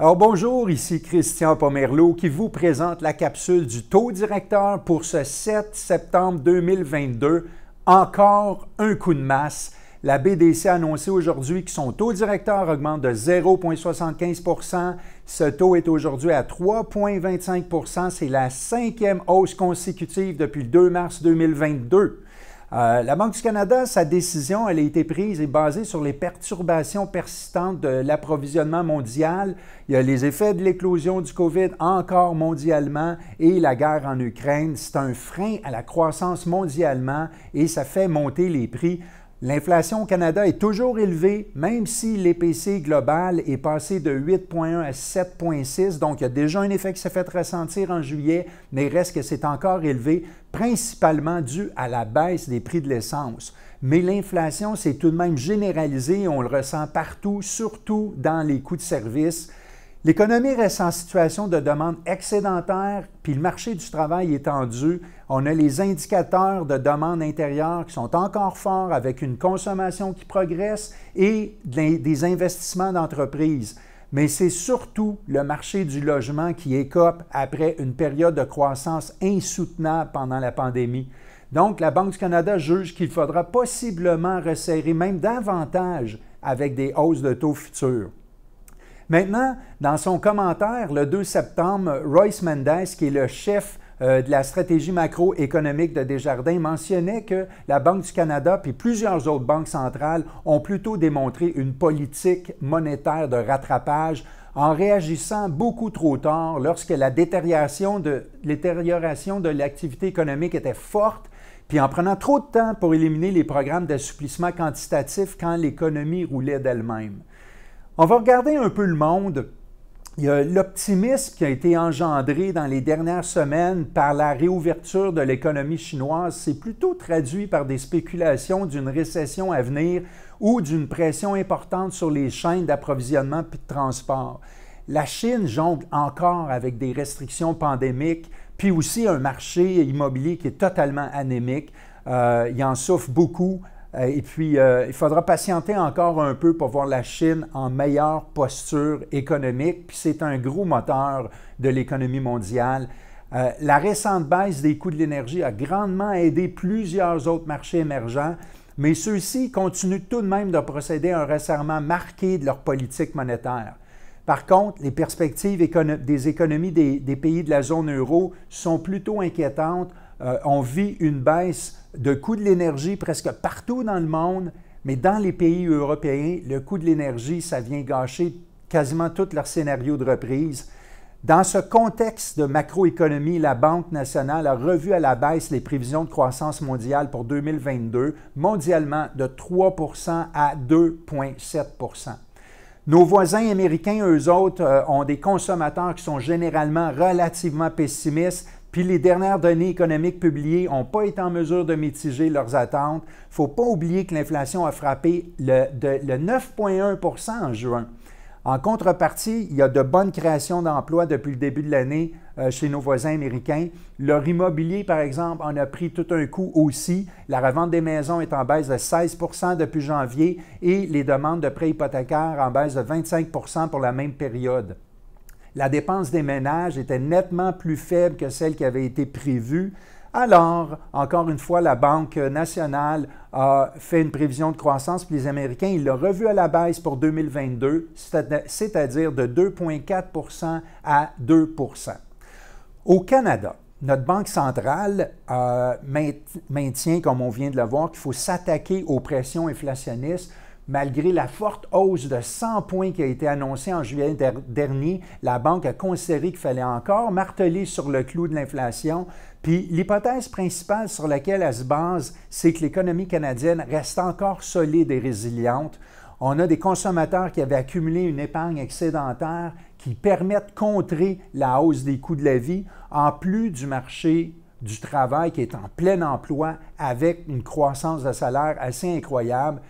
Alors bonjour, ici Christian Pomerleau qui vous présente la capsule du taux directeur pour ce 7 septembre 2022. Encore un coup de masse. La BDC a annoncé aujourd'hui que son taux directeur augmente de 0,75 Ce taux est aujourd'hui à 3,25 C'est la cinquième hausse consécutive depuis le 2 mars 2022. Euh, la Banque du Canada, sa décision, elle a été prise et basée sur les perturbations persistantes de l'approvisionnement mondial. Il y a les effets de l'éclosion du COVID encore mondialement et la guerre en Ukraine. C'est un frein à la croissance mondialement et ça fait monter les prix. L'inflation au Canada est toujours élevée, même si l'EPC global est passé de 8,1 à 7,6. Donc, il y a déjà un effet qui s'est fait ressentir en juillet, mais reste que c'est encore élevé, principalement dû à la baisse des prix de l'essence. Mais l'inflation, s'est tout de même généralisée, On le ressent partout, surtout dans les coûts de service. L'économie reste en situation de demande excédentaire, puis le marché du travail est tendu. On a les indicateurs de demande intérieure qui sont encore forts avec une consommation qui progresse et des investissements d'entreprise. Mais c'est surtout le marché du logement qui écope après une période de croissance insoutenable pendant la pandémie. Donc, la Banque du Canada juge qu'il faudra possiblement resserrer même davantage avec des hausses de taux futures. Maintenant, dans son commentaire, le 2 septembre, Royce Mendes, qui est le chef euh, de la stratégie macroéconomique de Desjardins mentionnait que la Banque du Canada puis plusieurs autres banques centrales ont plutôt démontré une politique monétaire de rattrapage en réagissant beaucoup trop tard lorsque la détérioration de l'activité économique était forte puis en prenant trop de temps pour éliminer les programmes d'assouplissement quantitatif quand l'économie roulait d'elle-même. On va regarder un peu le monde. Il y a l'optimisme qui a été engendré dans les dernières semaines par la réouverture de l'économie chinoise. C'est plutôt traduit par des spéculations d'une récession à venir ou d'une pression importante sur les chaînes d'approvisionnement et de transport. La Chine jongle encore avec des restrictions pandémiques, puis aussi un marché immobilier qui est totalement anémique. Euh, il en souffre beaucoup. Euh, et puis, euh, il faudra patienter encore un peu pour voir la Chine en meilleure posture économique. Puis c'est un gros moteur de l'économie mondiale. Euh, la récente baisse des coûts de l'énergie a grandement aidé plusieurs autres marchés émergents, mais ceux-ci continuent tout de même de procéder à un resserrement marqué de leur politique monétaire. Par contre, les perspectives des économies des pays de la zone euro sont plutôt inquiétantes euh, on vit une baisse de coût de l'énergie presque partout dans le monde, mais dans les pays européens, le coût de l'énergie, ça vient gâcher quasiment tout leur scénario de reprise. Dans ce contexte de macroéconomie, la Banque nationale a revu à la baisse les prévisions de croissance mondiale pour 2022, mondialement de 3 à 2,7 nos voisins américains, eux autres, euh, ont des consommateurs qui sont généralement relativement pessimistes. Puis les dernières données économiques publiées n'ont pas été en mesure de mitiger leurs attentes. Il ne faut pas oublier que l'inflation a frappé le, 9,1 en juin. En contrepartie, il y a de bonnes créations d'emplois depuis le début de l'année euh, chez nos voisins américains. Leur immobilier, par exemple, en a pris tout un coup aussi. La revente des maisons est en baisse de 16 depuis janvier et les demandes de prêts hypothécaires en baisse de 25 pour la même période. La dépense des ménages était nettement plus faible que celle qui avait été prévue. Alors, encore une fois, la Banque nationale a fait une prévision de croissance, puis les Américains, ils l'ont revue à la baisse pour 2022, c'est-à-dire de 2,4 à 2 Au Canada, notre Banque centrale euh, maintient, comme on vient de le voir, qu'il faut s'attaquer aux pressions inflationnistes malgré la forte hausse de 100 points qui a été annoncée en juillet dernier, la banque a considéré qu'il fallait encore marteler sur le clou de l'inflation. Puis l'hypothèse principale sur laquelle elle se base, c'est que l'économie canadienne reste encore solide et résiliente. On a des consommateurs qui avaient accumulé une épargne excédentaire qui permettent de contrer la hausse des coûts de la vie, en plus du marché du travail qui est en plein emploi avec une croissance de salaire assez incroyable.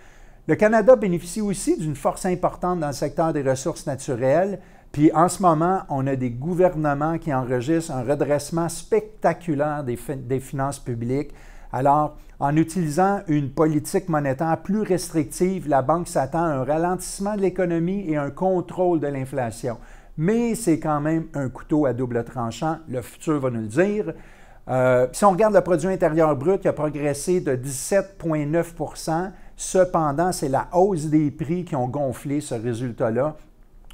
Le Canada bénéficie aussi d'une force importante dans le secteur des ressources naturelles. Puis en ce moment, on a des gouvernements qui enregistrent un redressement spectaculaire des, finances publiques. Alors, en utilisant une politique monétaire plus restrictive, la banque s'attend à un ralentissement de l'économie et un contrôle de l'inflation. Mais c'est quand même un couteau à double tranchant, le futur va nous le dire. Euh, si on regarde le produit intérieur brut, qui a progressé de 17,9 Cependant, c'est la hausse des prix qui ont gonflé ce résultat-là.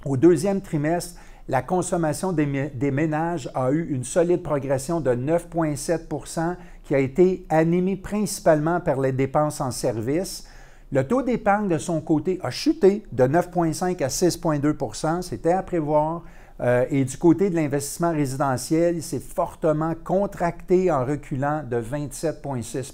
Au deuxième trimestre, la consommation des ménages a eu une solide progression de 9,7 qui a été animée principalement par les dépenses en services. Le taux d'épargne de son côté a chuté de 9,5 à 6,2 c'était à prévoir. Euh, et du côté de l'investissement résidentiel, il s'est fortement contracté en reculant de 27,6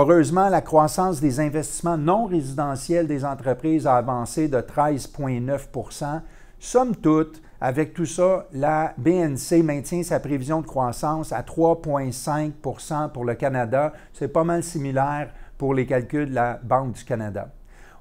Heureusement, la croissance des investissements non résidentiels des entreprises a avancé de 13,9 Somme toute, avec tout ça, la BNC maintient sa prévision de croissance à 3,5 pour le Canada. C'est pas mal similaire pour les calculs de la Banque du Canada.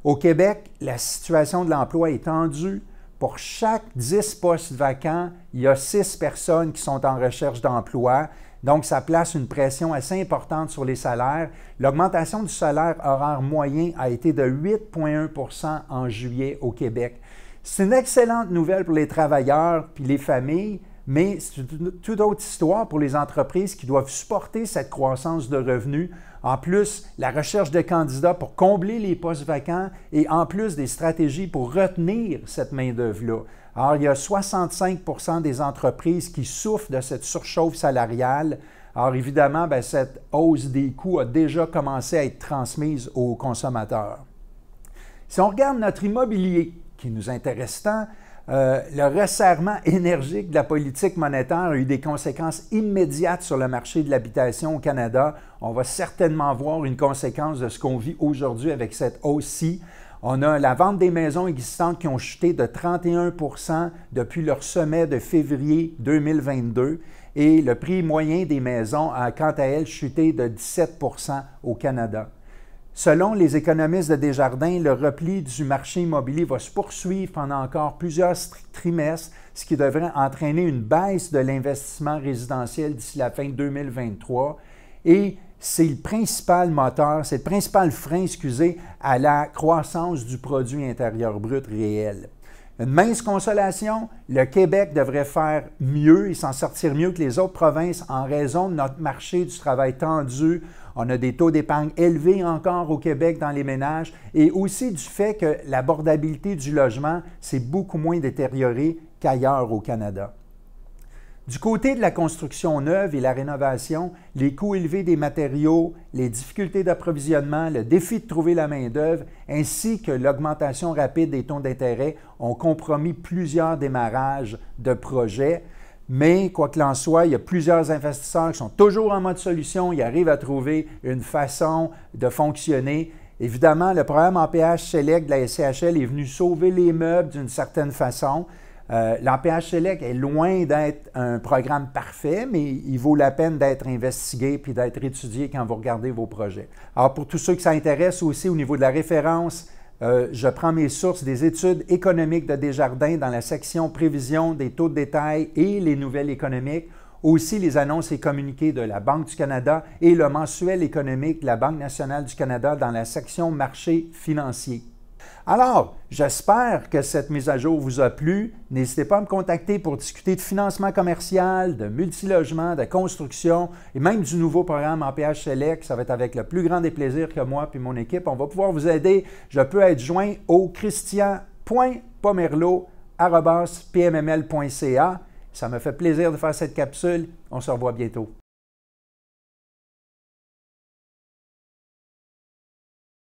Au Québec, la situation de l'emploi est tendue. Pour chaque 10 postes vacants, il y a 6 personnes qui sont en recherche d'emploi. Donc, ça place une pression assez importante sur les salaires. L'augmentation du salaire horaire moyen a été de 8,1 en juillet au Québec. C'est une excellente nouvelle pour les travailleurs puis les familles, mais c'est toute autre histoire pour les entreprises qui doivent supporter cette croissance de revenus. En plus, la recherche de candidats pour combler les postes vacants et en plus des stratégies pour retenir cette main-d'œuvre-là. Alors, il y a 65 des entreprises qui souffrent de cette surchauffe salariale. Alors, évidemment, ben, cette hausse des coûts a déjà commencé à être transmise aux consommateurs. Si on regarde notre immobilier, qui nous intéresse tant, euh, le resserrement énergique de la politique monétaire a eu des conséquences immédiates sur le marché de l'habitation au Canada. On va certainement voir une conséquence de ce qu'on vit aujourd'hui avec cette hausse-ci. On a la vente des maisons existantes qui ont chuté de 31 depuis leur sommet de février 2022 et le prix moyen des maisons a quant à elle chuté de 17 au Canada. Selon les économistes de Desjardins, le repli du marché immobilier va se poursuivre pendant encore plusieurs trimestres, ce qui devrait entraîner une baisse de l'investissement résidentiel d'ici la fin 2023. Et c'est le principal moteur, c'est le principal frein, excusez, à la croissance du produit intérieur brut réel. Une mince consolation, le Québec devrait faire mieux et s'en sortir mieux que les autres provinces en raison de notre marché du travail tendu. On a des taux d'épargne élevés encore au Québec dans les ménages et aussi du fait que l'abordabilité du logement s'est beaucoup moins détériorée qu'ailleurs au Canada. Du côté de la construction neuve et la rénovation, les coûts élevés des matériaux, les difficultés d'approvisionnement, le défi de trouver la main-d'œuvre, ainsi que l'augmentation rapide des taux d'intérêt ont compromis plusieurs démarrages de projets. Mais quoi qu'il en soit, il y a plusieurs investisseurs qui sont toujours en mode solution, ils arrivent à trouver une façon de fonctionner. Évidemment, le programme MPH Select de la SCHL est venu sauver les meubles d'une certaine façon. Euh, L'APH Select est loin d'être un programme parfait, mais il vaut la peine d'être investigué puis d'être étudié quand vous regardez vos projets. Alors, pour tous ceux qui s'intéressent aussi au niveau de la référence euh, je prends mes sources des études économiques de Desjardins dans la section prévision des taux de détail et les nouvelles économiques, aussi les annonces et communiqués de la Banque du Canada et le mensuel économique de la Banque nationale du Canada dans la section marché financier. Alors, j'espère que cette mise à jour vous a plu. N'hésitez pas à me contacter pour discuter de financement commercial, de multilogement, de construction et même du nouveau programme en PH Ça va être avec le plus grand des plaisirs que moi puis mon équipe. On va pouvoir vous aider. Je peux être joint au christian.pomerlo.pmml.ca. Ça me fait plaisir de faire cette capsule. On se revoit bientôt.